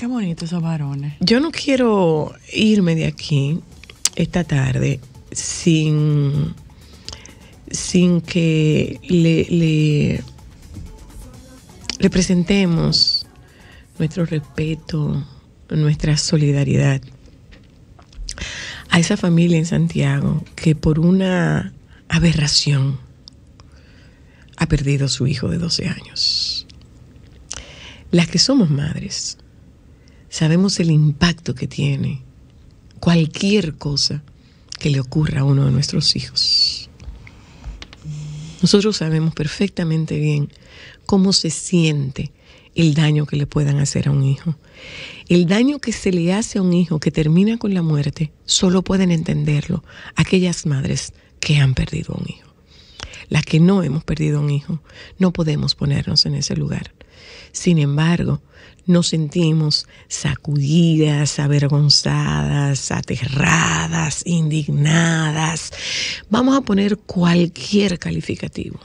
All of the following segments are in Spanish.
Qué bonito esos varones. Yo no quiero irme de aquí esta tarde sin, sin que le, le, le presentemos nuestro respeto, nuestra solidaridad a esa familia en Santiago que por una aberración ha perdido a su hijo de 12 años. Las que somos madres, sabemos el impacto que tiene cualquier cosa que le ocurra a uno de nuestros hijos. Nosotros sabemos perfectamente bien cómo se siente el daño que le puedan hacer a un hijo. El daño que se le hace a un hijo que termina con la muerte, solo pueden entenderlo aquellas madres que han perdido un hijo las que no hemos perdido un hijo, no podemos ponernos en ese lugar. Sin embargo, nos sentimos sacudidas, avergonzadas, aterradas, indignadas. Vamos a poner cualquier calificativo.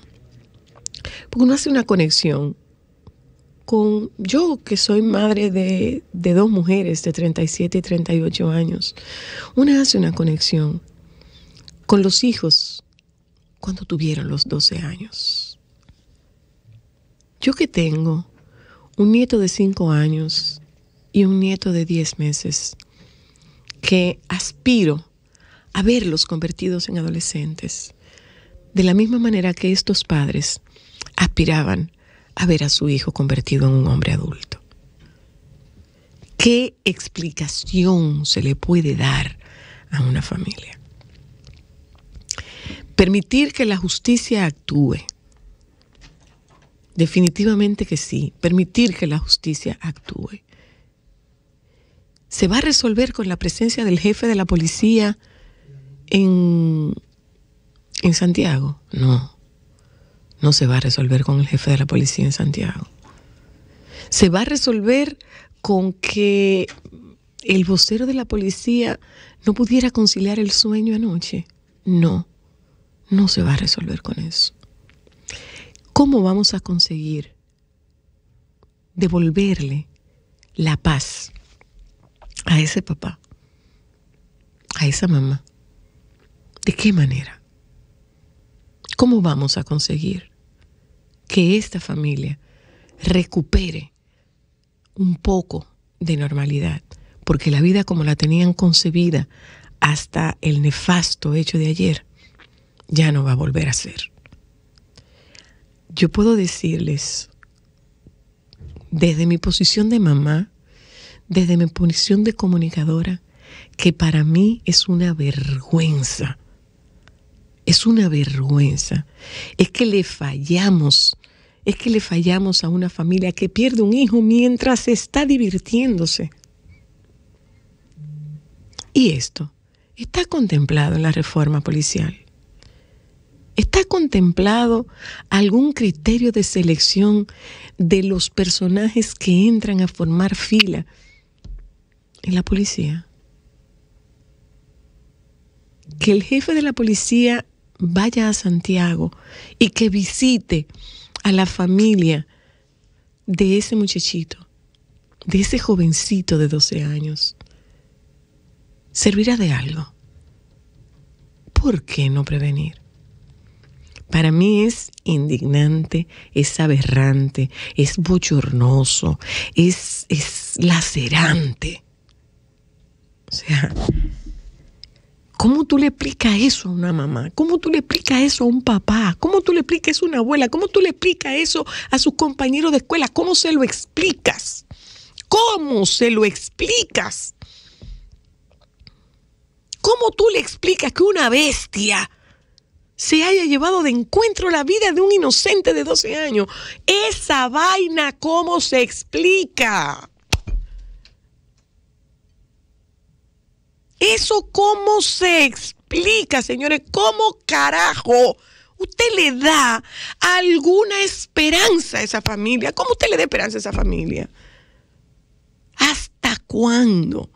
Porque uno hace una conexión con yo que soy madre de, dos mujeres de 37 y 38 años, una hace una conexión con los hijos cuando tuvieron los 12 años. Yo que tengo un nieto de 5 años y un nieto de 10 meses, que aspiro a verlos convertidos en adolescentes, de la misma manera que estos padres aspiraban a ver a su hijo convertido en un hombre adulto. ¿Qué explicación se le puede dar a una familia? Permitir que la justicia actúe. Definitivamente que sí, permitir que la justicia actúe. ¿Se va a resolver con la presencia del jefe de la policía en, en Santiago? No, no se va a resolver con el jefe de la policía en Santiago. Se va a resolver con que el vocero de la policía no pudiera conciliar el sueño anoche. No no se va a resolver con eso. ¿Cómo vamos a conseguir devolverle la paz a ese papá, a esa mamá? ¿De qué manera? ¿Cómo vamos a conseguir que esta familia recupere un poco de normalidad? Porque la vida como la tenían concebida hasta el nefasto hecho de ayer ya no va a volver a ser. Yo puedo decirles, desde mi posición de mamá, desde mi posición de comunicadora, que para mí es una vergüenza. Es una vergüenza. Es que le fallamos. Es que le fallamos a una familia que pierde un hijo mientras está divirtiéndose. Y esto está contemplado en la reforma policial. ¿Está contemplado algún criterio de selección de los personajes que entran a formar fila en la policía? Que el jefe de la policía vaya a Santiago y que visite a la familia de ese muchachito, de ese jovencito de 12 años, servirá de algo. ¿Por qué no prevenir? Para mí es indignante, es aberrante, es bochornoso, es, lacerante. O sea, ¿Cómo tú le explicas eso a una mamá? ¿Cómo tú le explicas eso a un papá? ¿Cómo tú le explicas eso a una abuela? ¿Cómo tú le explicas eso a sus compañeros de escuela? ¿Cómo se lo explicas? ¿Cómo se lo explicas? ¿Cómo tú le explicas que una bestia se haya llevado de encuentro la vida de un inocente de 12 años. Esa vaina, ¿cómo se explica? Eso, ¿cómo se explica, señores? ¿Cómo carajo? Usted le da alguna esperanza a esa familia. ¿Cómo usted le da esperanza a esa familia? ¿Hasta cuándo?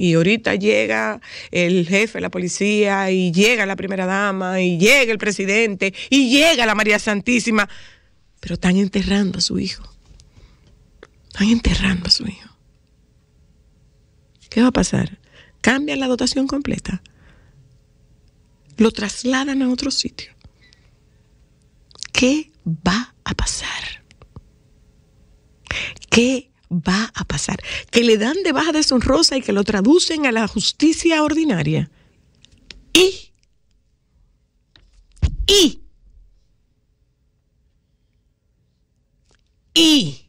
y ahorita llega el jefe de la policía y llega la primera dama y llega el presidente y llega la María Santísima, pero están enterrando a su hijo. Están enterrando a su hijo. ¿Qué va a pasar? Cambian la dotación completa. Lo trasladan a otro sitio. ¿Qué va a pasar? ¿Qué va a pasar, que le dan de baja deshonrosa y que lo traducen a la justicia ordinaria. Y, y, y,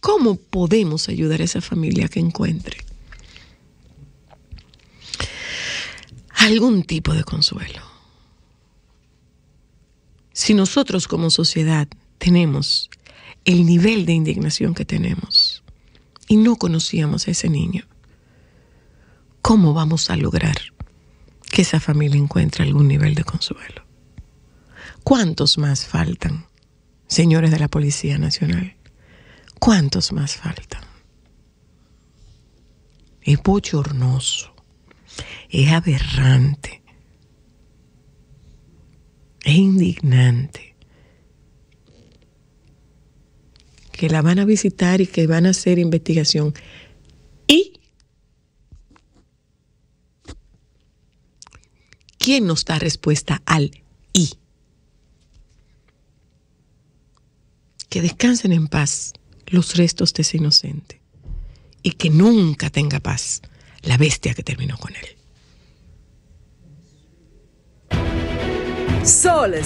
¿cómo podemos ayudar a esa familia que encuentre algún tipo de consuelo? si nosotros como sociedad tenemos el nivel de indignación que tenemos y no conocíamos a ese niño, ¿cómo vamos a lograr que esa familia encuentre algún nivel de consuelo? ¿Cuántos más faltan, señores de la Policía Nacional? ¿Cuántos más faltan? Es bochornoso, es aberrante e indignante que la van a visitar y que van a hacer investigación. ¿Y quién nos da respuesta al y? Que descansen en paz los restos de ese inocente y que nunca tenga paz la bestia que terminó con él. Soles.